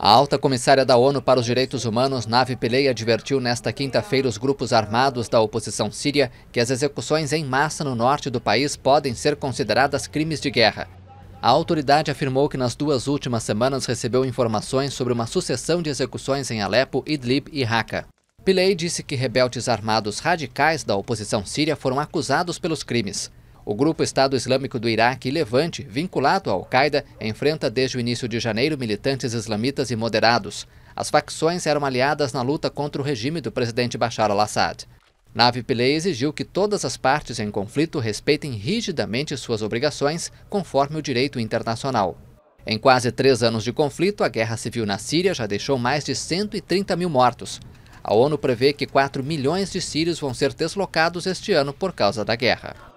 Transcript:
A alta comissária da ONU para os Direitos Humanos, Navi Pillay, advertiu nesta quinta-feira os grupos armados da oposição síria que as execuções em massa no norte do país podem ser consideradas crimes de guerra. A autoridade afirmou que nas duas últimas semanas recebeu informações sobre uma sucessão de execuções em Alepo, Idlib e Raqqa. Pilei disse que rebeldes armados radicais da oposição síria foram acusados pelos crimes. O grupo Estado Islâmico do Iraque e Levante, vinculado à Al-Qaeda, enfrenta desde o início de janeiro militantes islamitas e moderados. As facções eram aliadas na luta contra o regime do presidente Bashar al-Assad. Nave Pillay exigiu que todas as partes em conflito respeitem rigidamente suas obrigações, conforme o direito internacional. Em quase três anos de conflito, a guerra civil na Síria já deixou mais de 130 mil mortos. A ONU prevê que 4 milhões de sírios vão ser deslocados este ano por causa da guerra.